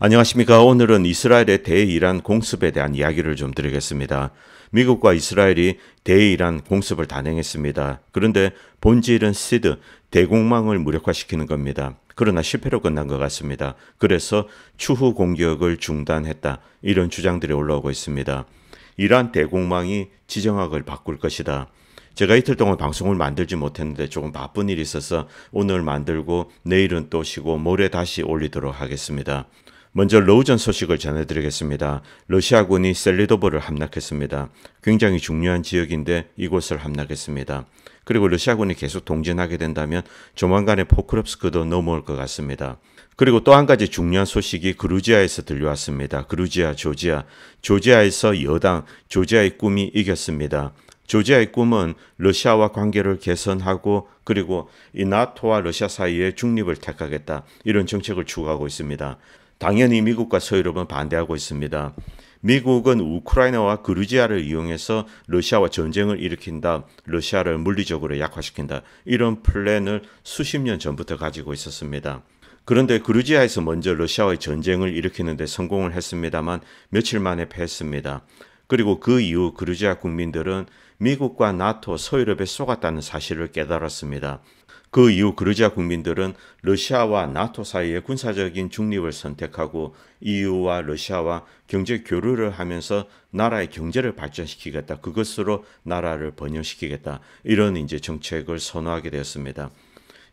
안녕하십니까. 오늘은 이스라엘의 대이란 공습에 대한 이야기를 좀 드리겠습니다. 미국과 이스라엘이 대이란 공습을 단행했습니다. 그런데 본질은 시드, 대공망을 무력화시키는 겁니다. 그러나 실패로 끝난 것 같습니다. 그래서 추후 공격을 중단했다. 이런 주장들이 올라오고 있습니다. 이란 대공망이 지정학을 바꿀 것이다. 제가 이틀 동안 방송을 만들지 못했는데 조금 바쁜 일이 있어서 오늘 만들고 내일은 또 쉬고 모레 다시 올리도록 하겠습니다. 먼저 러우전 소식을 전해드리겠습니다. 러시아군이 셀리도보를 함락했습니다. 굉장히 중요한 지역인데 이곳을 함락했습니다. 그리고 러시아군이 계속 동진하게 된다면 조만간에 포크롭스크도 넘어올 것 같습니다. 그리고 또 한 가지 중요한 소식이 그루지아에서 들려왔습니다. 그루지아, 조지아. 조지아에서 여당, 조지아의 꿈이 이겼습니다. 조지아의 꿈은 러시아와 관계를 개선하고 그리고 이 나토와 러시아 사이의 중립을 택하겠다. 이런 정책을 추구하고 있습니다. 당연히 미국과 서유럽은 반대하고 있습니다. 미국은 우크라이나와 그루지아를 이용해서 러시아와 전쟁을 일으킨다, 러시아를 물리적으로 약화시킨다, 이런 플랜을 수십 년 전부터 가지고 있었습니다. 그런데 그루지아에서 먼저 러시아와의 전쟁을 일으키는데 성공을 했습니다만 며칠 만에 패했습니다. 그리고 그 이후 그루지아 국민들은 미국과 나토, 서유럽에 속았다는 사실을 깨달았습니다. 그 이후 그루지아 국민들은 러시아와 나토 사이의 군사적인 중립을 선택하고 EU와 러시아와 경제 교류를 하면서 나라의 경제를 발전시키겠다. 그것으로 나라를 번영시키겠다. 이런 이제 정책을 선호하게 되었습니다.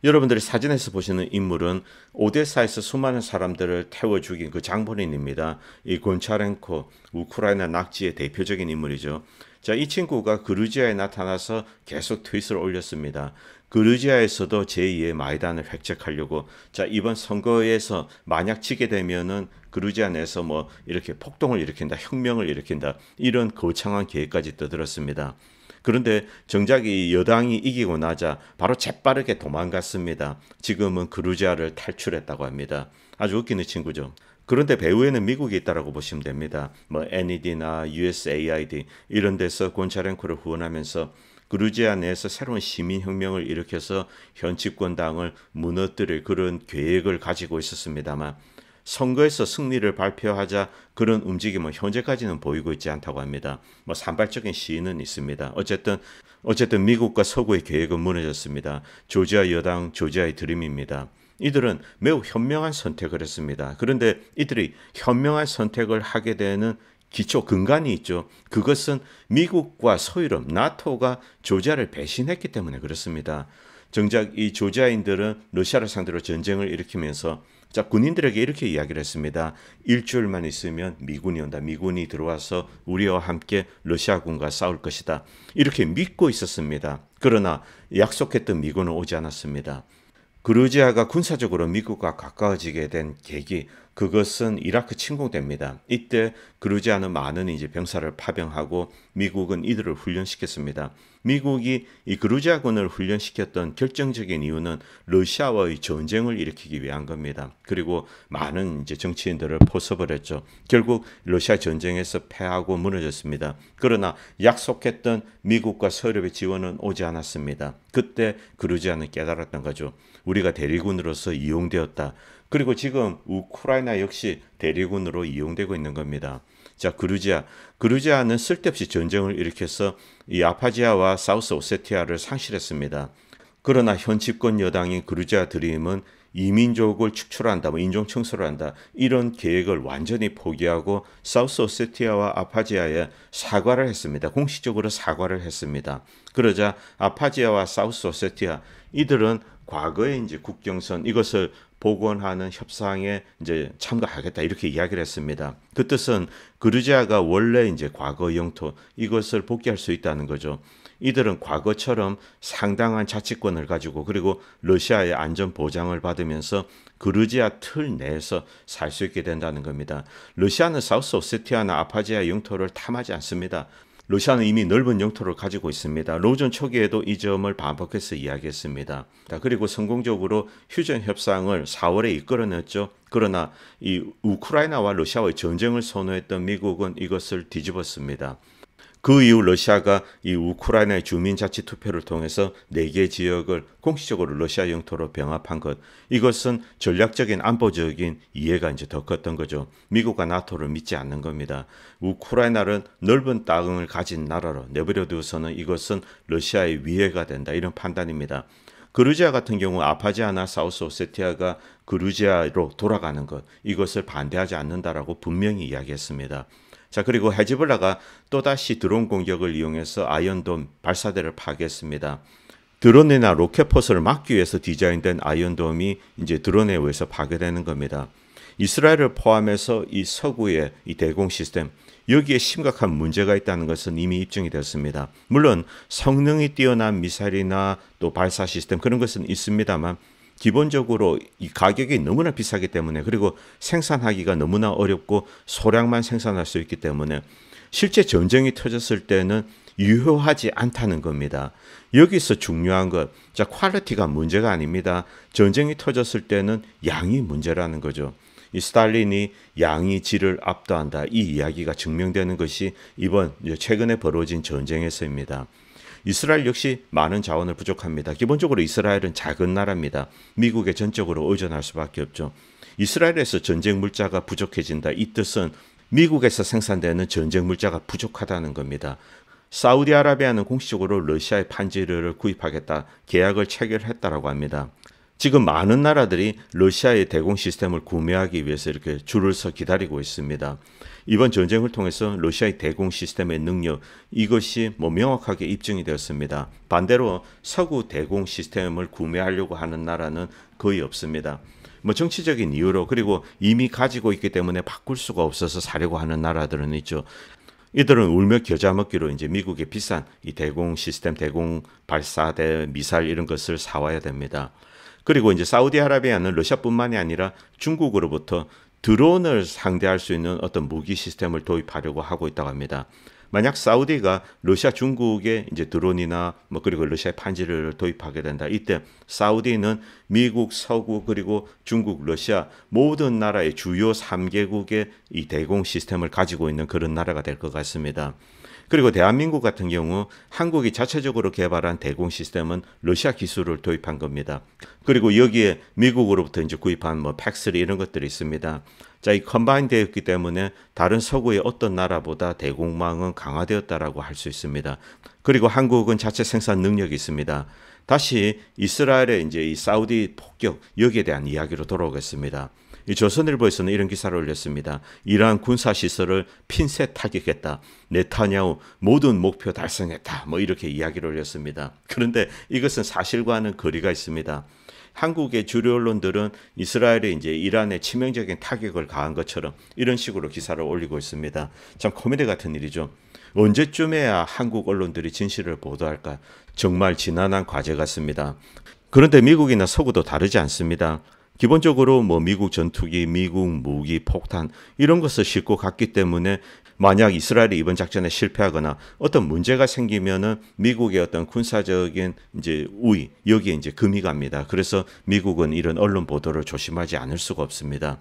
여러분들이 사진에서 보시는 인물은 오데사에서 수많은 사람들을 태워 죽인 그 장본인입니다. 이 곤차렌코, 우크라이나 낙지의 대표적인 인물이죠. 자, 이 친구가 그루지아에 나타나서 계속 트윗을 올렸습니다. 그루지아에서도 제2의 마이단을 획책하려고 자 이번 선거에서 만약 치게 되면은 그루지아 내에서 뭐 이렇게 폭동을 일으킨다 혁명을 일으킨다 이런 거창한 계획까지 떠들었습니다. 그런데 정작 이 여당이 이기고 나자 바로 재빠르게 도망갔습니다. 지금은 그루지아를 탈출했다고 합니다. 아주 웃기는 친구죠. 그런데 배후에는 미국이 있다라고 보시면 됩니다. 뭐 NED나 USAID 이런 데서 곤차렌코를 후원하면서 그루지아 내에서 새로운 시민혁명을 일으켜서 현 집권당을 무너뜨릴 그런 계획을 가지고 있었습니다만 선거에서 승리를 발표하자 그런 움직임은 현재까지는 보이고 있지 않다고 합니다. 뭐 산발적인 시인은 있습니다. 어쨌든 어쨌든 미국과 서구의 계획은 무너졌습니다. 조지아 여당 조지아의 드림입니다. 이들은 매우 현명한 선택을 했습니다. 그런데 이들이 현명한 선택을 하게 되는 기초 근간이 있죠. 그것은 미국과 서유럽, 나토가 조자를 배신했기 때문에 그렇습니다. 정작 이조자인들은 러시아를 상대로 전쟁을 일으키면서 자 군인들에게 이렇게 이야기를 했습니다. 일주일만 있으면 미군이 온다. 미군이 들어와서 우리와 함께 러시아군과 싸울 것이다. 이렇게 믿고 있었습니다. 그러나 약속했던 미군은 오지 않았습니다. 그루지아가 군사적으로 미국과 가까워지게 된 계기, 그것은 이라크 침공 됩니다 이때 그루지아는 많은 이제 병사를 파병하고 미국은 이들을 훈련시켰습니다. 미국이 이 그루지아군을 훈련시켰던 결정적인 이유는 러시아와의 전쟁을 일으키기 위한 겁니다. 그리고 많은 이제 정치인들을 포섭을 했죠. 결국 러시아 전쟁에서 패하고 무너졌습니다. 그러나 약속했던 미국과 서유의 지원은 오지 않았습니다. 그때 그루지아는 깨달았던 거죠. 우리가 대리군으로서 이용되었다. 그리고 지금 우크라이나 역시 대리군으로 이용되고 있는 겁니다. 자, 그루지아. 그루지아는 쓸데없이 전쟁을 일으켜서 이 아파지아와 사우스 오세티아를 상실했습니다. 그러나 현 집권 여당인 그루지아 드림은 이민족을 축출한다, 뭐 인종 청소를 한다 이런 계획을 완전히 포기하고 사우스 오세티아와 아파지아에 사과를 했습니다. 공식적으로 사과를 했습니다. 그러자 아파지아와 사우스 오세티아 이들은 과거에 이제 국경선 이것을 복원하는 협상에 이제 참가하겠다 이렇게 이야기를 했습니다. 그 뜻은 그루지아가 원래 이제 과거 영토 이것을 복귀할 수 있다는 거죠. 이들은 과거처럼 상당한 자치권을 가지고 그리고 러시아의 안전 보장을 받으면서 그루지아 틀 내에서 살 수 있게 된다는 겁니다. 러시아는 사우스 오세티아나 아파지아 영토를 탐하지 않습니다. 러시아는 이미 넓은 영토를 가지고 있습니다. 로전 초기에도 이 점을 반복해서 이야기했습니다. 그리고 성공적으로 휴전 협상을 4월에 이끌어냈죠. 그러나 이 우크라이나와 러시아의 전쟁을 선호했던 미국은 이것을 뒤집었습니다. 그 이후 러시아가 이 우크라이나의 주민자치 투표를 통해서 4개 지역을 공식적으로 러시아 영토로 병합한 것. 이것은 전략적인 안보적인 이해가 이제 더 컸던 거죠. 미국과 나토를 믿지 않는 겁니다. 우크라이나는 넓은 땅을 가진 나라로 내버려 두어서는 이것은 러시아의 위해가 된다. 이런 판단입니다. 그루지아 같은 경우 아파지아나 사우스 오세티아가 그루지아로 돌아가는 것 이것을 반대하지 않는다라고 분명히 이야기했습니다. 자, 그리고 헤즈볼라가 또다시 드론 공격을 이용해서 아이언돔 발사대를 파괴했습니다. 드론이나 로켓 포스를 막기 위해서 디자인된 아이언돔이 이제 드론에 의해서 파괴되는 겁니다. 이스라엘을 포함해서 이 서구의 이 대공 시스템 여기에 심각한 문제가 있다는 것은 이미 입증이 되었습니다. 물론 성능이 뛰어난 미사일이나 또 발사 시스템 그런 것은 있습니다만 기본적으로 이 가격이 너무나 비싸기 때문에 그리고 생산하기가 너무나 어렵고 소량만 생산할 수 있기 때문에 실제 전쟁이 터졌을 때는 유효하지 않다는 겁니다. 여기서 중요한 것, 자, 퀄리티가 문제가 아닙니다. 전쟁이 터졌을 때는 양이 문제라는 거죠. 이 스탈린이 양이 질을 압도한다. 이 이야기가 증명되는 것이 이번 최근에 벌어진 전쟁에서입니다. 이스라엘 역시 많은 자원을 부족합니다. 기본적으로 이스라엘은 작은 나라입니다. 미국에 전적으로 의존할 수밖에 없죠. 이스라엘에서 전쟁 물자가 부족해진다. 이 뜻은 미국에서 생산되는 전쟁 물자가 부족하다는 겁니다. 사우디아라비아는 공식적으로 러시아의 판지를 구입하겠다 계약을 체결했다라고 합니다. 지금 많은 나라들이 러시아의 대공 시스템을 구매하기 위해서 이렇게 줄을 서 기다리고 있습니다. 이번 전쟁을 통해서 러시아의 대공 시스템의 능력 이것이 뭐 명확하게 입증이 되었습니다. 반대로 서구 대공 시스템을 구매하려고 하는 나라는 거의 없습니다. 뭐 정치적인 이유로 그리고 이미 가지고 있기 때문에 바꿀 수가 없어서 사려고 하는 나라들은 있죠. 이들은 울며 겨자 먹기로 이제 미국의 비싼 이 대공 시스템, 대공 발사대, 미사일 이런 것을 사와야 됩니다. 그리고 이제 사우디아라비아는 러시아뿐만이 아니라 중국으로부터 드론을 상대할 수 있는 어떤 무기 시스템을 도입하려고 하고 있다고 합니다. 만약 사우디가 러시아 중국에 이제 드론이나 뭐 그리고 러시아의 판지를 도입하게 된다. 이때 사우디는 미국, 서구 그리고 중국, 러시아 모든 나라의 주요 3개국의 이 대공 시스템을 가지고 있는 그런 나라가 될 것 같습니다. 그리고 대한민국 같은 경우 한국이 자체적으로 개발한 대공 시스템은 러시아 기술을 도입한 겁니다. 그리고 여기에 미국으로부터 이제 구입한 뭐 팩스리 이런 것들이 있습니다. 자, 이 컴바인 되었기 때문에 다른 서구의 어떤 나라보다 대공망은 강화되었다라고 할 수 있습니다. 그리고 한국은 자체 생산 능력이 있습니다. 다시 이스라엘의 이제 이 사우디 폭격 여기에 대한 이야기로 돌아오겠습니다. 이 조선일보에서는 이런 기사를 올렸습니다. 이러한 군사시설을 핀셋 타격했다. 네타냐후 모든 목표 달성했다. 뭐 이렇게 이야기를 올렸습니다. 그런데 이것은 사실과는 거리가 있습니다. 한국의 주류 언론들은 이스라엘이 이제 이란에 치명적인 타격을 가한 것처럼 이런 식으로 기사를 올리고 있습니다. 참 코미디 같은 일이죠. 언제쯤에야 한국 언론들이 진실을 보도할까? 정말 지난한 과제 같습니다. 그런데 미국이나 서구도 다르지 않습니다. 기본적으로 뭐 미국 전투기, 미국 무기, 폭탄 이런 것을 싣고 갔기 때문에 만약 이스라엘이 이번 작전에 실패하거나 어떤 문제가 생기면은 미국의 어떤 군사적인 이제 우위 여기에 이제 금이 갑니다. 그래서 미국은 이런 언론 보도를 조심하지 않을 수가 없습니다.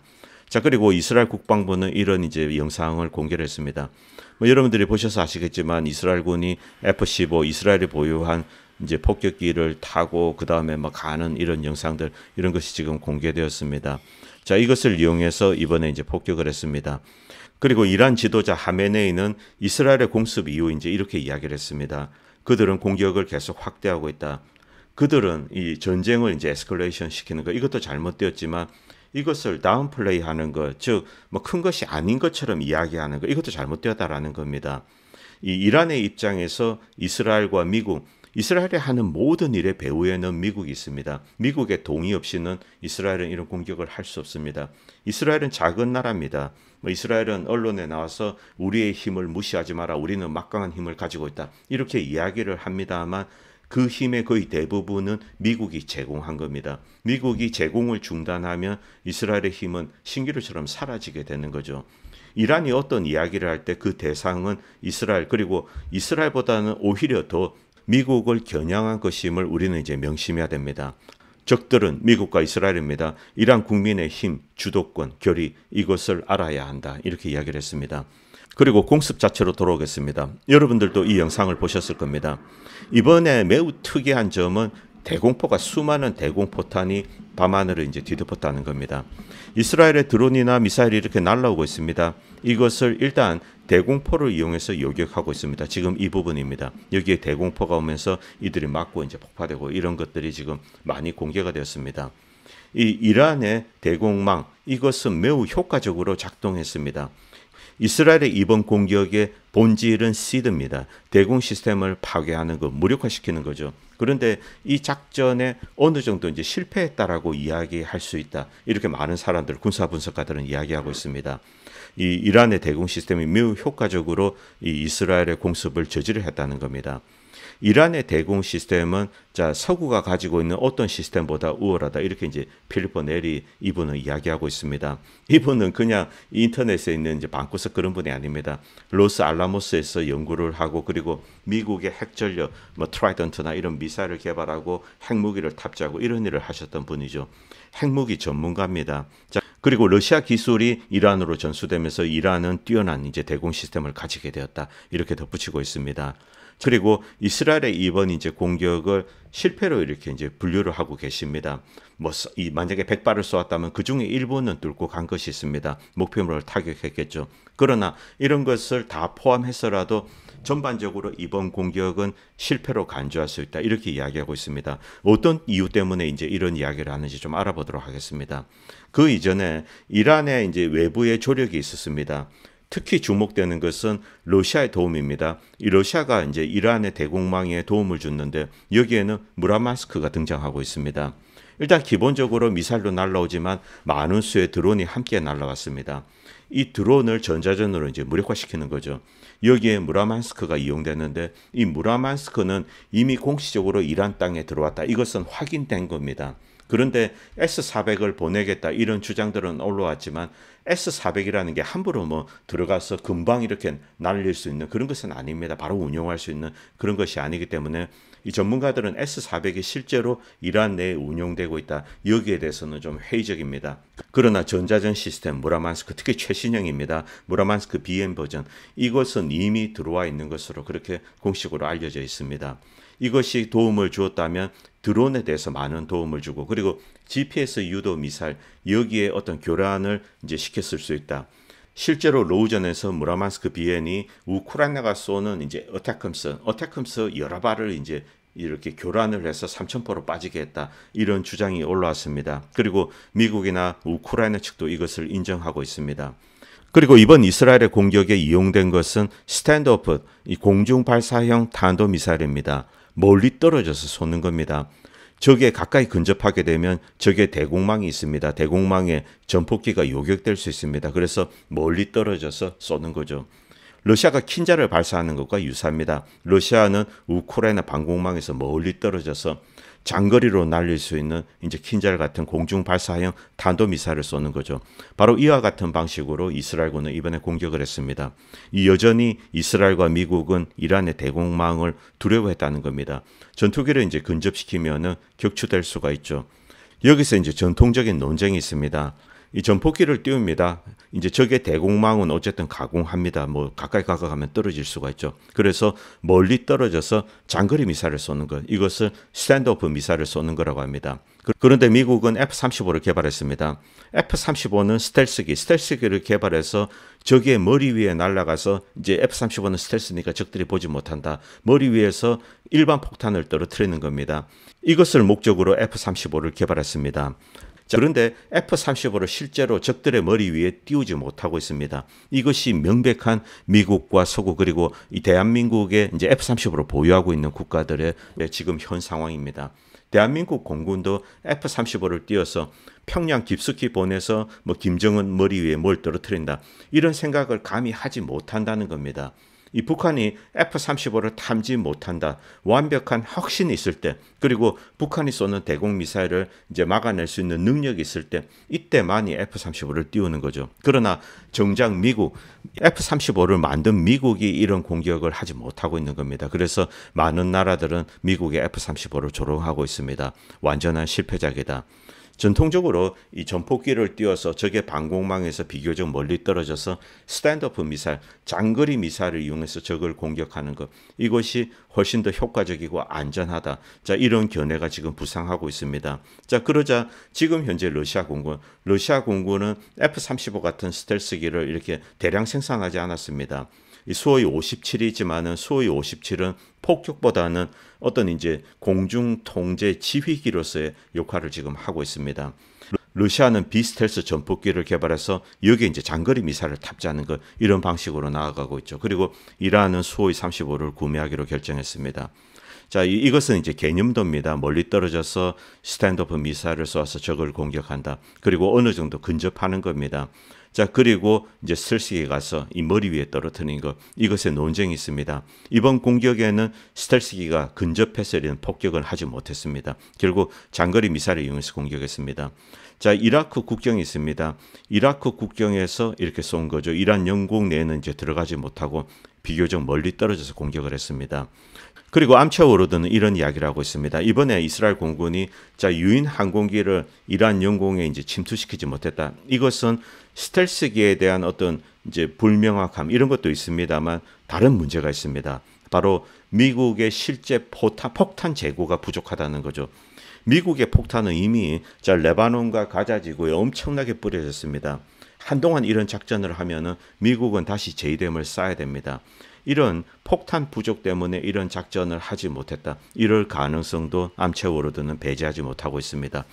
자 그리고 이스라엘 국방부는 이런 이제 영상을 공개를 했습니다. 뭐 여러분들이 보셔서 아시겠지만 이스라엘군이 F-15 이스라엘이 보유한 이제 폭격기를 타고 그 다음에 막 가는 이런 영상들 이런 것이 지금 공개되었습니다. 자 이것을 이용해서 이번에 이제 폭격을 했습니다. 그리고 이란 지도자 하메네이는 이스라엘의 공습 이후 이제 이렇게 이야기를 했습니다. 그들은 공격을 계속 확대하고 있다. 그들은 이 전쟁을 이제 에스컬레이션 시키는 것 이것도 잘못되었지만 이것을 다운플레이 하는 것, 즉 뭐 큰 것이 아닌 것처럼 이야기하는 것 이것도 잘못되었다라는 겁니다. 이 이란의 입장에서 이스라엘과 미국 이스라엘이 하는 모든 일의 배후에는 미국이 있습니다. 미국의 동의 없이는 이스라엘은 이런 공격을 할 수 없습니다. 이스라엘은 작은 나라입니다. 뭐 이스라엘은 언론에 나와서 우리의 힘을 무시하지 마라. 우리는 막강한 힘을 가지고 있다. 이렇게 이야기를 합니다만 그 힘의 거의 대부분은 미국이 제공한 겁니다. 미국이 제공을 중단하면 이스라엘의 힘은 신기루처럼 사라지게 되는 거죠. 이란이 어떤 이야기를 할 때 그 대상은 이스라엘 그리고 이스라엘보다는 오히려 더 미국을 겨냥한 것임을 우리는 이제 명심해야 됩니다. 적들은 미국과 이스라엘입니다. 이란 국민의 힘, 주도권, 결의 이것을 알아야 한다. 이렇게 이야기를 했습니다. 그리고 공습 자체로 돌아오겠습니다. 여러분들도 이 영상을 보셨을 겁니다. 이번에 매우 특이한 점은 대공포가 수많은 대공포탄이 밤하늘을 이제 뒤덮었다는 겁니다. 이스라엘의 드론이나 미사일이 이렇게 날라오고 있습니다. 이것을 일단 대공포를 이용해서 요격하고 있습니다. 지금 이 부분입니다. 여기에 대공포가 오면서 이들이 맞고 이제 폭파되고 이런 것들이 지금 많이 공개가 되었습니다. 이 이란의 대공망 이것은 매우 효과적으로 작동했습니다. 이스라엘의 이번 공격의 본질은 시드입니다. 대공 시스템을 파괴하는 것, 무력화시키는 거죠. 그런데 이 작전에 어느 정도 이제 실패했다라고 이야기할 수 있다. 이렇게 많은 사람들, 군사 분석가들은 이야기하고 있습니다. 이 이란의 대공 시스템이 매우 효과적으로 이 이스라엘의 공습을 저지를 했다는 겁니다. 이란의 대공 시스템은 자 서구가 가지고 있는 어떤 시스템보다 우월하다 이렇게 이제 필리포 넬이 이분은 이야기하고 있습니다. 이분은 그냥 인터넷에 있는 이제 방구석 그런 분이 아닙니다. 로스 알라모스에서 연구를 하고 그리고 미국의 핵전력 뭐 트라이던트나 이런 미사일을 개발하고 핵무기를 탑재하고 이런 일을 하셨던 분이죠. 핵무기 전문가입니다. 자 그리고 러시아 기술이 이란으로 전수되면서 이란은 뛰어난 이제 대공 시스템을 가지게 되었다. 이렇게 덧붙이고 있습니다. 그리고 이스라엘의 이번 이제 공격을 실패로 이렇게 이제 분류를 하고 계십니다. 뭐 이 만약에 백발을 쏘았다면 그 중에 일부는 뚫고 간 것이 있습니다. 목표물을 타격했겠죠. 그러나 이런 것을 다 포함해서라도 전반적으로 이번 공격은 실패로 간주할 수 있다. 이렇게 이야기하고 있습니다. 어떤 이유 때문에 이제 이런 이야기를 하는지 좀 알아보도록 하겠습니다. 그 이전에 이란의 이제 외부의 조력이 있었습니다. 특히 주목되는 것은 러시아의 도움입니다. 이 러시아가 이제 이란의 대공망에 도움을 줬는데 여기에는 무라마스크가 등장하고 있습니다. 일단 기본적으로 미사일로 날라오지만 많은 수의 드론이 함께 날라왔습니다. 이 드론을 전자전으로 이제 무력화시키는 거죠. 여기에 무라만스크가 이용됐는데 이 무라만스크는 이미 공식적으로 이란 땅에 들어왔다. 이것은 확인된 겁니다. 그런데 S400을 보내겠다 이런 주장들은 올라왔지만 S400이라는 게 함부로 뭐 들어가서 금방 이렇게 날릴 수 있는 그런 것은 아닙니다. 바로 운용할 수 있는 그런 것이 아니기 때문에 이 전문가들은 S400이 실제로 이란 내에 운용되고 있다. 여기에 대해서는 좀 회의적입니다. 그러나 전자전 시스템 무라만스크 특히 최신형입니다. 무라만스크 BM 버전 이것은 이미 들어와 있는 것으로 그렇게 공식으로 알려져 있습니다. 이것이 도움을 주었다면 드론에 대해서 많은 도움을 주고 그리고 GPS 유도 미사일 여기에 어떤 교란을 이제 시켰을 수 있다. 실제로 로우전에서 무라만스크 비엔이 우크라이나가 쏘는 이제 어택컴스 어택컴스 여러 발을 이제 이렇게 교란을 해서 3,000%로 빠지게 했다. 이런 주장이 올라왔습니다. 그리고 미국이나 우크라이나 측도 이것을 인정하고 있습니다. 그리고 이번 이스라엘의 공격에 이용된 것은 스탠드오프, 공중 발사형 탄도 미사일입니다. 멀리 떨어져서 쏘는 겁니다. 적에 가까이 근접하게 되면 적의 대공망이 있습니다. 대공망에 전폭기가 요격될 수 있습니다. 그래서 멀리 떨어져서 쏘는 거죠. 러시아가 킨자를 발사하는 것과 유사합니다. 러시아는 우크라이나 방공망에서 멀리 떨어져서 장거리로 날릴 수 있는 이제 킨잘 같은 공중 발사형 탄도 미사를 쏘는 거죠. 바로 이와 같은 방식으로 이스라엘군은 이번에 공격을 했습니다. 여전히 이스라엘과 미국은 이란의 대공망을 두려워했다는 겁니다. 전투기를 이제 근접시키면은 격추될 수가 있죠. 여기서 이제 전통적인 논쟁이 있습니다. 이 전폭기를 띄웁니다. 이제 적의 대공망은 어쨌든 가공합니다. 뭐 가까이 가가가면 떨어질 수가 있죠. 그래서 멀리 떨어져서 장거리 미사를 쏘는 것 이것을 스탠드오프 미사를 쏘는 거라고 합니다. 그, 그런데 미국은 F-35를 개발했습니다. F-35는 스텔스기, 스텔스기를 개발해서 적의 머리 위에 날아가서 이제 F-35는 스텔스니까 적들이 보지 못한다. 머리 위에서 일반 폭탄을 떨어뜨리는 겁니다. 이것을 목적으로 F-35를 개발했습니다. 자, 그런데 F-35를 실제로 적들의 머리 위에 띄우지 못하고 있습니다. 이것이 명백한 미국과 서구 그리고 이 대한민국의 이제 F-35를 보유하고 있는 국가들의 지금 현 상황입니다. 대한민국 공군도 F-35를 띄어서 평양 깊숙이 보내서 뭐 김정은 머리 위에 뭘 떨어뜨린다. 이런 생각을 감히 하지 못한다는 겁니다. 이 북한이 F-35를 탐지 못한다. 완벽한 확신이 있을 때, 그리고 북한이 쏘는 대공 미사일을 이제 막아낼 수 있는 능력이 있을 때, 이때만이 F-35를 띄우는 거죠. 그러나 정작 미국, F-35를 만든 미국이 이런 공격을 하지 못하고 있는 겁니다. 그래서 많은 나라들은 미국의 F-35를 조롱하고 있습니다. 완전한 실패작이다. 전통적으로 이 전폭기를 띄워서 적의 방공망에서 비교적 멀리 떨어져서 스탠드프 미사일, 장거리 미사일을 이용해서 적을 공격하는 것. 이것이 훨씬 더 효과적이고 안전하다. 자, 이런 견해가 지금 부상하고 있습니다. 자, 그러자 지금 현재 러시아 공군, 러시아 공군은 F-35 같은 스텔스기를 이렇게 대량 생산하지 않았습니다. 수호의 57이지만은 수호의 57은 폭격보다는 어떤 이제 공중 통제 지휘기로서의 역할을 지금 하고 있습니다. 러시아는 비스텔스 전폭기를 개발해서 여기에 이제 장거리 미사를 탑재하는 것 이런 방식으로 나아가고 있죠. 그리고 이란은 수호의 35를 구매하기로 결정했습니다. 자, 이, 것은 이제 개념도입니다. 멀리 떨어져서 스탠드업 오 미사를 쏘아서 적을 공격한다. 그리고 어느 정도 근접하는 겁니다. 자, 그리고 이제 슬시에 가서 이 머리 위에 떨어뜨린 것, 이것에 논쟁이 있습니다. 이번 공격에는 스텔스기가 근접했으려는 폭격을 하지 못했습니다. 결국 장거리 미사를 이용해서 공격했습니다. 자, 이라크 국경이 있습니다. 이라크 국경에서 이렇게 쏜 거죠. 이란 영국 내에는 이제 들어가지 못하고 비교적 멀리 떨어져서 공격을 했습니다. 그리고 암차오르드는 이런 이야기를 하고 있습니다. 이번에 이스라엘 공군이 자 유인 항공기를 이란 영공에 이제 침투시키지 못했다. 이것은 스텔스기에 대한 어떤 이제 불명확함 이런 것도 있습니다만 다른 문제가 있습니다. 바로 미국의 실제 포탄, 폭탄 재고가 부족하다는 거죠. 미국의 폭탄은 이미 자 레바논과 가자지구에 엄청나게 뿌려졌습니다. 한동안 이런 작전을 하면은 미국은 다시 제이댐을 쌓아야 됩니다. 이런 폭탄 부족 때문에 이런 작전을 하지 못했다. 이럴 가능성도 암체워로드는 배제하지 못하고 있습니다.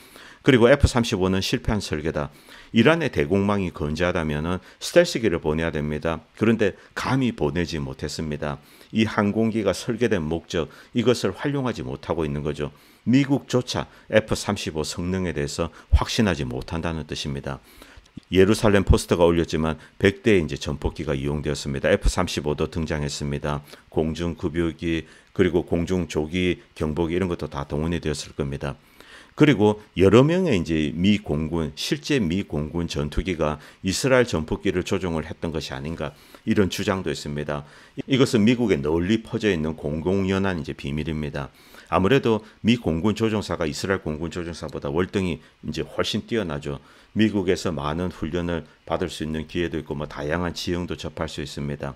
그리고 F-35는 실패한 설계다. 이란의 대공망이 건재하다면 스텔스기를 보내야 됩니다. 그런데 감히 보내지 못했습니다. 이 항공기가 설계된 목적, 이것을 활용하지 못하고 있는 거죠. 미국조차 F-35 성능에 대해서 확신하지 못한다는 뜻입니다. 예루살렘 포스트가 올렸지만 100대의 이제 전폭기가 이용되었습니다. F-35도 등장했습니다. 공중급유기 그리고 공중조기 경보기 이런 것도 다 동원이 되었을 겁니다. 그리고 여러 명의 이제 미 공군 실제 미 공군 전투기가 이스라엘 전폭기를 조종을 했던 것이 아닌가 이런 주장도 있습니다. 이것은 미국에 널리 퍼져 있는 공공연한 이제 비밀입니다. 아무래도 미 공군 조종사가 이스라엘 공군 조종사보다 월등히 이제 훨씬 뛰어나죠. 미국에서 많은 훈련을 받을 수 있는 기회도 있고 뭐 다양한 지형도 접할 수 있습니다.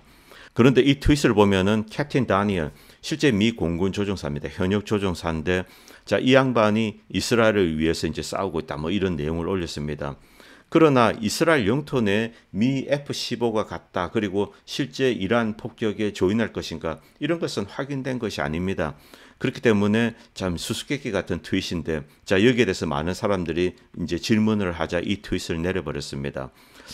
그런데 이 트윗을 보면은 캡틴 다니엘 실제 미 공군 조종사입니다. 현역 조종사인데 자이 양반이 이스라엘을 위해서 이제 싸우고 있다 뭐 이런 내용을 올렸습니다. 그러나 이스라엘 영토 내 미 F-15가 갔다. 그리고 실제 이러한 폭격에 조인할 것인가. 이런 것은 확인된 것이 아닙니다. 그렇기 때문에 참 수수께끼 같은 트윗인데 자 여기에 대해서 많은 사람들이 이제 질문을 하자 이 트윗을 내려버렸습니다.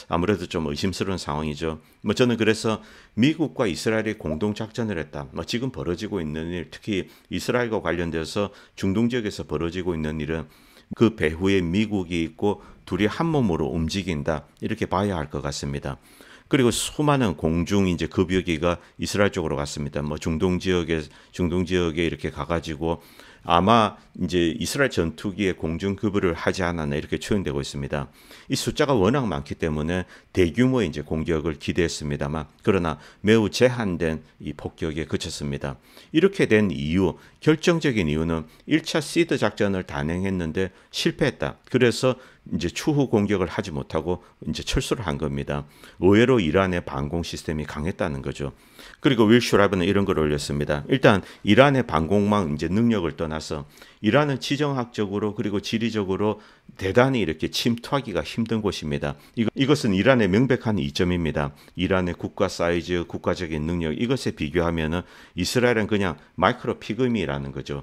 아무래도 좀 의심스러운 상황이죠. 뭐 저는 그래서 미국과 이스라엘이 공동 작전을 했다. 뭐 지금 벌어지고 있는 일, 특히 이스라엘과 관련되어서 중동 지역에서 벌어지고 있는 일은 그 배후에 미국이 있고 둘이 한 몸으로 움직인다 이렇게 봐야 할 것 같습니다. 그리고 수많은 공중 이제 급여기가 이스라엘 쪽으로 갔습니다. 뭐 중동 지역에 중동 지역에 이렇게 가가지고 아마 이제 이스라엘 전투기의 공중 급부를 하지 않았나 이렇게 추정되고 있습니다. 이 숫자가 워낙 많기 때문에 대규모 이제 공격을 기대했습니다만 그러나 매우 제한된 이 폭격에 그쳤습니다. 이렇게 된 이유, 결정적인 이유는 1차 시드 작전을 단행했는데 실패했다. 그래서 이제 추후 공격을 하지 못하고 이제 철수를 한 겁니다. 의외로 이란의 방공 시스템이 강했다는 거죠. 그리고 윌슈라브는 이런 걸 올렸습니다. 일단 이란의 방공망 이제 능력을 떠나서 이란은 지정학적으로 그리고 지리적으로 대단히 이렇게 침투하기가 힘든 곳입니다. 이것은 이란의 명백한 이점입니다. 이란의 국가 사이즈, 국가적인 능력 이것에 비교하면 이스라엘은 그냥 마이크로 피그미라는 거죠.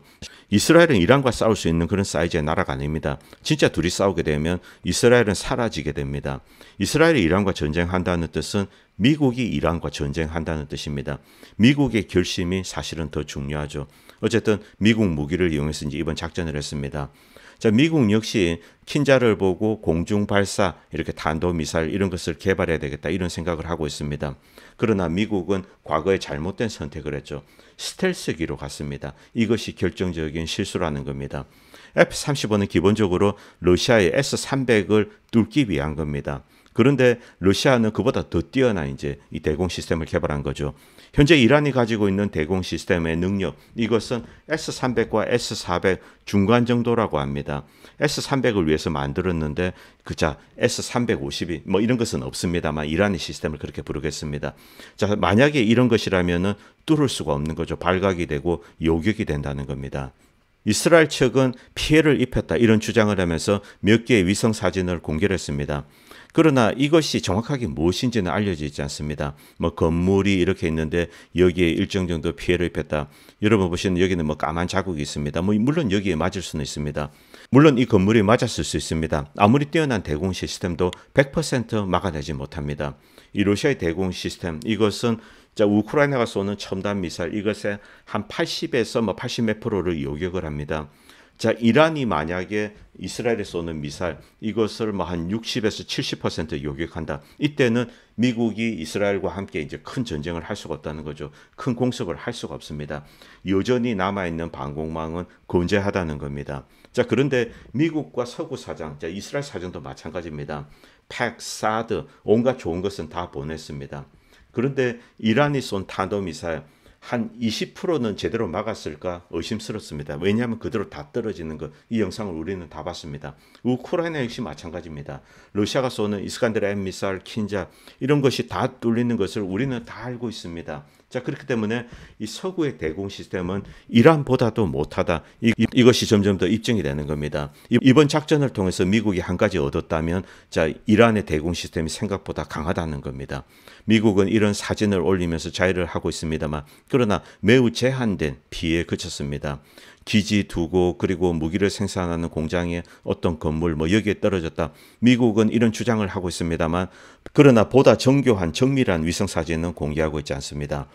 이스라엘은 이란과 싸울 수 있는 그런 사이즈의 나라가 아닙니다. 진짜 둘이 싸우게 되면 이스라엘은 사라지게 됩니다. 이스라엘이 이란과 전쟁한다는 뜻은 미국이 이란과 전쟁한다는 뜻입니다. 미국의 결심이 사실은 더 중요하죠. 어쨌든 미국 무기를 이용해서 이제 이번 작전을 했습니다. 자, 미국 역시 킨자를 보고 공중 발사 이렇게 단도 미사일 이런 것을 개발해야 되겠다 이런 생각을 하고 있습니다. 그러나 미국은 과거에 잘못된 선택을 했죠. 스텔스기로 갔습니다. 이것이 결정적인 실수라는 겁니다. F-35는 기본적으로 러시아의 S-300을 뚫기 위한 겁니다. 그런데 러시아는 그보다 더 뛰어난 이제 이 대공 시스템을 개발한 거죠. 현재 이란이 가지고 있는 대공 시스템의 능력 이것은 S300과 S400 중간 정도라고 합니다. S300을 위해서 만들었는데 그자 S350이 뭐 이런 것은 없습니다만 이란의 시스템을 그렇게 부르겠습니다. 자 만약에 이런 것이라면은 뚫을 수가 없는 거죠. 발각이 되고 요격이 된다는 겁니다. 이스라엘 측은 피해를 입혔다 이런 주장을 하면서 몇 개의 위성 사진을 공개했습니다. 그러나 이것이 정확하게 무엇인지는 알려지지 않습니다. 뭐 건물이 이렇게 있는데 여기에 일정 정도 피해를 입혔다. 여러분 보시는 여기는 뭐 까만 자국이 있습니다. 뭐 물론 여기에 맞을 수는 있습니다. 물론 이 건물이 맞았을 수 있습니다. 아무리 뛰어난 대공 시스템도 100% 막아내지 못합니다. 이 러시아의 대공 시스템 이것은 자, 우크라이나가 쏘는 첨단 미사일 이것의 한 80에서 뭐 80 몇 프로를 요격을 합니다. 자, 이란이 만약에 이스라엘에 쏘는 미사일 이것을 뭐 한 60에서 70% 요격한다. 이때는 미국이 이스라엘과 함께 이제 큰 전쟁을 할 수가 없다는 거죠. 큰 공습을 할 수가 없습니다. 여전히 남아 있는 방공망은 건재하다는 겁니다. 자, 그런데 미국과 서구 사장, 자, 이스라엘 사장도 마찬가지입니다. 팩, 사드, 온갖 좋은 것은 다 보냈습니다. 그런데 이란이 쏜 탄도미사일 한 20%는 제대로 막았을까 의심스럽습니다. 왜냐하면 그대로 다 떨어지는 것, 이 영상을 우리는 다 봤습니다. 우크라이나 역시 마찬가지입니다. 러시아가 쏘는 이스칸데라 미사일, 킨자 이런 것이 다 뚫리는 것을 우리는 다 알고 있습니다. 자 그렇기 때문에 이 서구의 대공 시스템은 이란보다도 못하다 이, 이 것이 점점 더 입증이 되는 겁니다. 이, 번 작전을 통해서 미국이 한 가지 얻었다면 자 이란의 대공 시스템이 생각보다 강하다는 겁니다. 미국은 이런 사진을 올리면서 자유를 하고 있습니다만 그러나 매우 제한된 피해에 그쳤습니다. 기지 두고 그리고 무기를 생산하는 공장의 어떤 건물 뭐 여기에 떨어졌다. 미국은 이런 주장을 하고 있습니다만 그러나 보다 정교한 정밀한 위성 사진은 공개하고 있지 않습니다.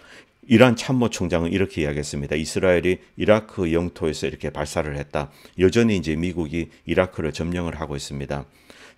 이란 참모총장은 이렇게 이야기했습니다. 이스라엘이 이라크 영토에서 이렇게 발사를 했다. 여전히 이제 미국이 이라크를 점령을 하고 있습니다.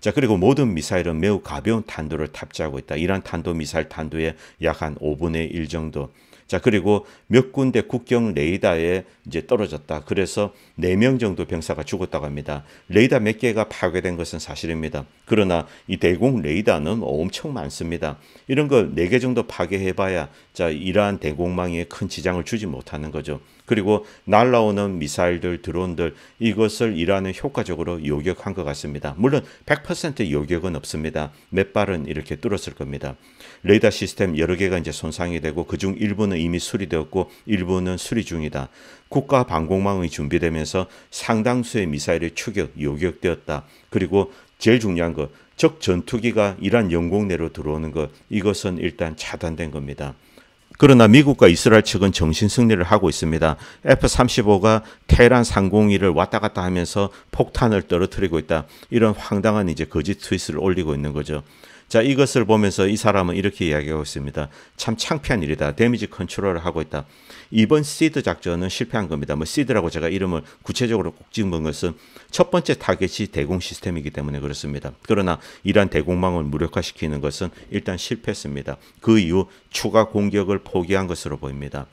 자 그리고 모든 미사일은 매우 가벼운 탄도를 탑재하고 있다. 이란 탄도 미사일 탄도의 약한 5분의 1 정도. 자 그리고 몇 군데 국경 레이더에 이제 떨어졌다. 그래서 4명 정도 병사가 죽었다고 합니다. 레이더 몇 개가 파괴된 것은 사실입니다. 그러나 이 대공 레이더는 엄청 많습니다. 이런 거 4개 정도 파괴해봐야 자 이러한 대공망에 큰 지장을 주지 못하는 거죠. 그리고 날아오는 미사일들, 드론들 이것을 이란은 효과적으로 요격한 것 같습니다. 물론 100% 요격은 없습니다. 몇 발은 이렇게 뚫었을 겁니다. 레이더 시스템 여러 개가 이제 손상이 되고 그 중 일부는 이미 수리되었고 일부는 수리 중이다. 국가 방공망이 준비되면서 상당수의 미사일의 추격, 요격되었다. 그리고 제일 중요한 것, 적 전투기가 이란 영공 내로 들어오는 것, 이것은 일단 차단된 겁니다. 그러나 미국과 이스라엘 측은 정신 승리를 하고 있습니다. F-35가 테란 상공위를 왔다 갔다 하면서 폭탄을 떨어뜨리고 있다. 이런 황당한 이제 거짓 트윗을 올리고 있는 거죠. 자, 이것을 보면서 이 사람은 이렇게 이야기하고 있습니다. 참 창피한 일이다. 데미지 컨트롤을 하고 있다. 이번 시드 작전은 실패한 겁니다. 뭐 시드라고 제가 이름을 구체적으로 꼭 찍은 것은 첫 번째 타겟이 대공 시스템이기 때문에 그렇습니다. 그러나 이러한 대공망을 무력화시키는 것은 일단 실패했습니다. 그 이후 추가 공격을 포기한 것으로 보입니다.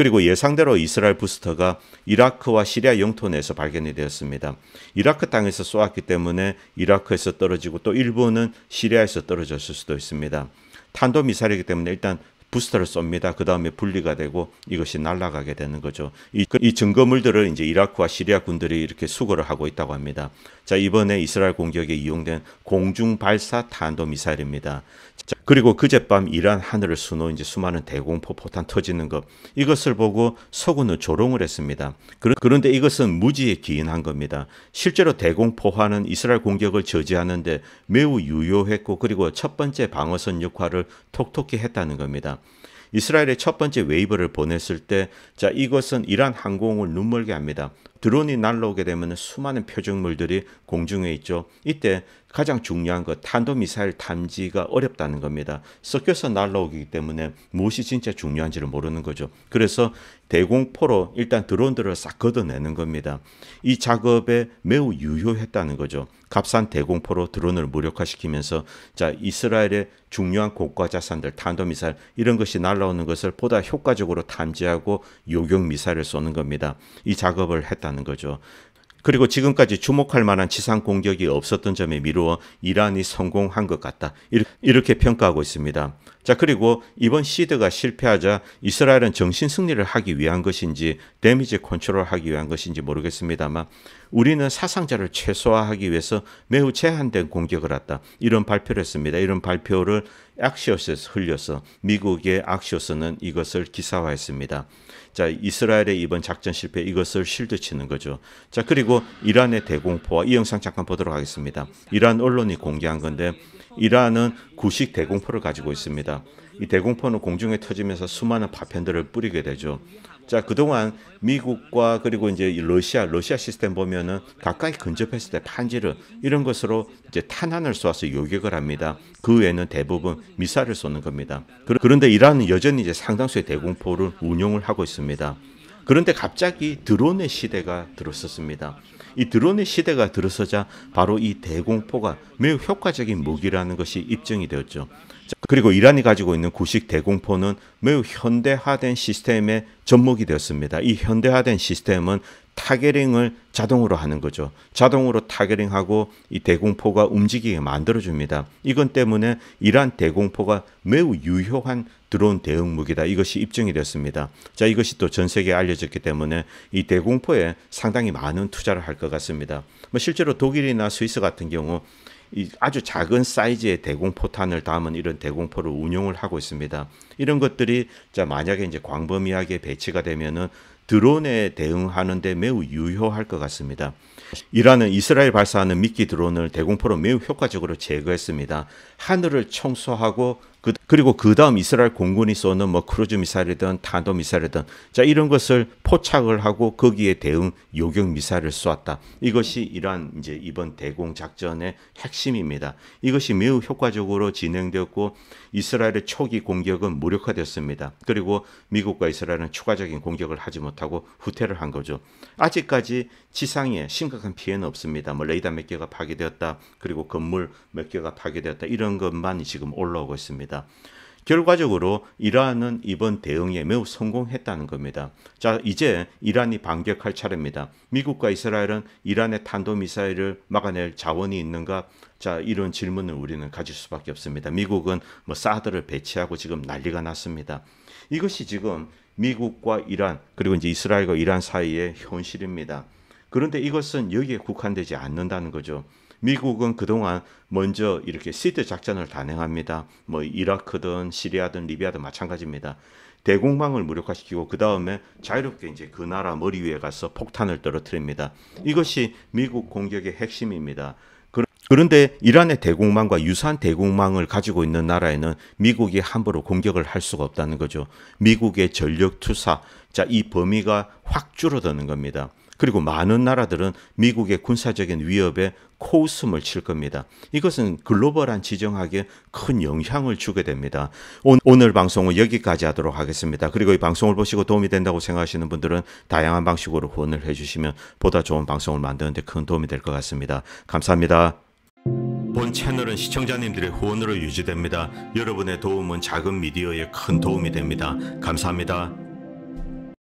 그리고 예상대로 이스라엘 부스터가 이라크와 시리아 영토 내에서 발견이 되었습니다. 이라크 땅에서 쏘았기 때문에 이라크에서 떨어지고 또 일본은 시리아에서 떨어졌을 수도 있습니다. 탄도 미사일이기 때문에 일단 부스터를 쏩니다. 그 다음에 분리가 되고 이것이 날아가게 되는 거죠. 이, 그, 이, 증거물들을 이제 이라크와 시리아 군들이 이렇게 수거를 하고 있다고 합니다. 자, 이번에 이스라엘 공격에 이용된 공중 발사 탄도 미사일입니다. 자, 그리고 그젯밤 이란 하늘을 수놓은 이제 수많은 대공포 포탄 터지는 것 이것을 보고 서구는 조롱을 했습니다. 그런데 이것은 무지에 기인한 겁니다. 실제로 대공포화는 이스라엘 공격을 저지하는데 매우 유효했고 그리고 첫 번째 방어선 역할을 톡톡히 했다는 겁니다. 이스라엘의 첫 번째 웨이브를 보냈을 때, 자, 이것은 이란 항공을 눈멀게 합니다. 드론이 날라오게 되면 수많은 표적물들이 공중에 있죠. 이때 가장 중요한 것 그 탄도미사일 탐지가 어렵다는 겁니다. 섞여서 날라오기 때문에 무엇이 진짜 중요한지를 모르는 거죠. 그래서 대공포로 일단 드론들을 싹 걷어내는 겁니다. 이 작업에 매우 유효했다는 거죠. 값싼 대공포로 드론을 무력화시키면서 자 이스라엘의 중요한 고가 자산들 탄도미사일 이런 것이 날라오는 것을 보다 효과적으로 탐지하고 요격 미사일을 쏘는 겁니다. 이 작업을 했다. 있다는 거죠. 그리고 지금까지 주목할 만한 지상 공격이 없었던 점에 미루어 이란이 성공한 것 같다. 이렇게 평가하고 있습니다. 자, 그리고 이번 시드가 실패하자 이스라엘은 정신 승리를 하기 위한 것인지 데미지 컨트롤 하기 위한 것인지 모르겠습니다만 우리는 사상자를 최소화하기 위해서 매우 제한된 공격을 했다. 이런 발표를 했습니다. 이런 발표를 악시오스에서 흘려서 미국의 악시오스는 이것을 기사화했습니다. 자, 이스라엘의 이번 작전 실패 이것을 실드치는 거죠. 자, 그리고 이란의 대공포와 이 영상 잠깐 보도록 하겠습니다. 이란 언론이 공개한 건데 이란은 구식 대공포를 가지고 있습니다. 이 대공포는 공중에 터지면서 수많은 파편들을 뿌리게 되죠. 자, 그동안 미국과 그리고 이제 러시아, 러시아 시스템 보면은 가까이 근접했을 때 판지를 이런 것으로 이제 탄환을 쏘아서 요격을 합니다. 그 외에는 대부분 미사를 쏘는 겁니다. 그, 그런데 이란은 여전히 이제 상당수의 대공포를 운용을 하고 있습니다. 그런데 갑자기 드론의 시대가 들었었습니다. 이 드론의 시대가 들어서자 바로 이 대공포가 매우 효과적인 무기라는 것이 입증이 되었죠. 그리고 이란이 가지고 있는 구식 대공포는 매우 현대화된 시스템의 접목이 되었습니다. 이 현대화된 시스템은 타겟링을 자동으로 하는 거죠. 자동으로 타겟링하고 이 대공포가 움직이게 만들어줍니다. 이건 때문에 이란 대공포가 매우 유효한 드론 대응 무기다. 이것이 입증이 되었습니다 자, 이것이 또 전 세계에 알려졌기 때문에 이 대공포에 상당히 많은 투자를 할 것 같습니다. 뭐 실제로 독일이나 스위스 같은 경우 이 아주 작은 사이즈의 대공 포탄을 담은 이런 대공포를 운용을 하고 있습니다. 이런 것들이 자 만약에 이제 광범위하게 배치가 되면은 드론에 대응하는데 매우 유효할 것 같습니다. 이란은 이스라엘 발사하는 미끼 드론을 대공포로 매우 효과적으로 제거했습니다. 하늘을 청소하고 그, 그리고 그 다음 이스라엘 공군이 쏘는 뭐 크루즈 미사일이든 탄도 미사일이든 자 이런 것을 포착을 하고 거기에 대응 요격 미사일을 쏘았다. 이것이 이러한 이제 이번 대공 작전의 핵심입니다. 이것이 매우 효과적으로 진행되었고 이스라엘의 초기 공격은 무력화됐습니다. 그리고 미국과 이스라엘은 추가적인 공격을 하지 못하고 후퇴를 한 거죠. 아직까지 지상에 심각한 피해는 없습니다. 뭐 레이더 몇 개가 파괴되었다. 그리고 건물 몇 개가 파괴되었다. 이런 것만이 지금 올라오고 있습니다. 결과적으로 이란은 이번 대응에 매우 성공했다는 겁니다. 자, 이제 이란이 반격할 차례입니다. 미국과 이스라엘은 이란의 탄도미사일을 막아낼 자원이 있는가? 자, 이런 질문을 우리는 가질 수밖에 없습니다. 미국은 뭐 사드를 배치하고 지금 난리가 났습니다. 이것이 지금 미국과 이란, 그리고 이제 이스라엘과 이란 사이의 현실입니다. 그런데 이것은 여기에 국한되지 않는다는 거죠. 미국은 그동안 먼저 이렇게 시드 작전을 단행합니다. 뭐 이라크든 시리아든 리비아든 마찬가지입니다. 대공망을 무력화시키고 그 다음에 자유롭게 이제 그 나라 머리 위에 가서 폭탄을 떨어뜨립니다. 이것이 미국 공격의 핵심입니다. 그런데 이란의 대공망과 유사한 대공망을 가지고 있는 나라에는 미국이 함부로 공격을 할 수가 없다는 거죠. 미국의 전력 투사, 자, 이 범위가 확 줄어드는 겁니다. 그리고 많은 나라들은 미국의 군사적인 위협에 코웃음을 칠 겁니다. 이것은 글로벌한 지정학에 큰 영향을 주게 됩니다. 오늘 방송은 여기까지 하도록 하겠습니다. 그리고 이 방송을 보시고 도움이 된다고 생각하시는 분들은 다양한 방식으로 후원을 해주시면 보다 좋은 방송을 만드는 데 큰 도움이 될 것 같습니다. 감사합니다. 본 채널은 시청자님들의 후원으로 유지됩니다. 여러분의 도움은 작은 미디어에 큰 도움이 됩니다. 감사합니다.